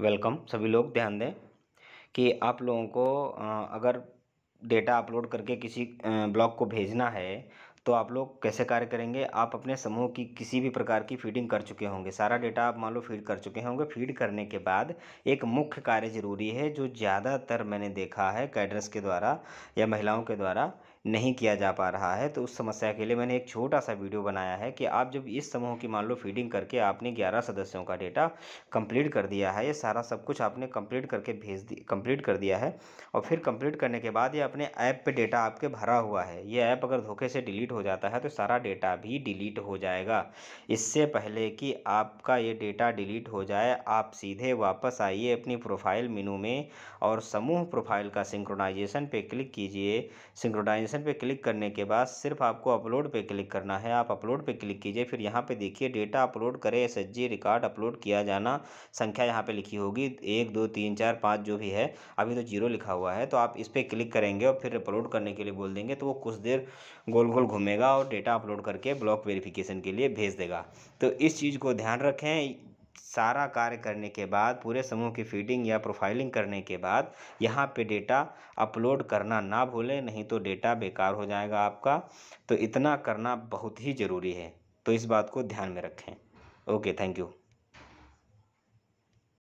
welcome सभी लोग ध्यान दें कि आप लोगों को अगर डेटा अपलोड करके किसी ब्लॉग को भेजना है तो आप लोग कैसे कार्य करेंगे आप अपने समूह की किसी भी प्रकार की फीडिंग कर चुके होंगे सारा डेटा आप मान लो फीड कर चुके होंगे फीड करने के बाद एक मुख्य कार्य ज़रूरी है जो ज़्यादातर मैंने देखा है कैडर्स के द्वारा या महिलाओं के द्वारा नहीं किया जा पा रहा है तो उस समस्या के लिए मैंने एक छोटा सा वीडियो बनाया है कि आप जब इस समूह की मान लो फीडिंग करके आपने 11 सदस्यों का डेटा कंप्लीट कर दिया है ये सारा सब कुछ आपने कंप्लीट करके भेज दी कंप्लीट कर दिया है और फिर कंप्लीट करने के बाद ये अपने ऐप पे डेटा आपके भरा हुआ है ये ऐप अगर धोखे से डिलीट हो जाता है तो सारा डेटा भी डिलीट हो जाएगा इससे पहले कि आपका ये डेटा डिलीट हो जाए आप सीधे वापस आइए अपनी प्रोफाइल मेनू में और समूह प्रोफाइल का सिंक्रोनाइजेशन पे क्लिक कीजिए सिंक्रोनाइजेशन ऑप्शन पे क्लिक करने के बाद सिर्फ आपको अपलोड पे क्लिक करना है आप अपलोड पे क्लिक कीजिए फिर यहाँ पे देखिए डेटा अपलोड करें एस रिकॉर्ड अपलोड किया जाना संख्या यहाँ पे लिखी होगी एक दो तीन चार पाँच जो भी है अभी तो जीरो लिखा हुआ है तो आप इस पर क्लिक करेंगे और फिर अपलोड करने के लिए बोल देंगे तो वो कुछ देर गोल गोल घूमेगा और डेटा अपलोड करके ब्लॉक वेरिफिकेशन के लिए भेज देगा तो इस चीज़ को ध्यान रखें सारा कार्य करने के बाद पूरे समूह की फीडिंग या प्रोफाइलिंग करने के बाद यहाँ पे डेटा अपलोड करना ना भूलें नहीं तो डेटा बेकार हो जाएगा आपका तो इतना करना बहुत ही ज़रूरी है तो इस बात को ध्यान में रखें ओके थैंक यू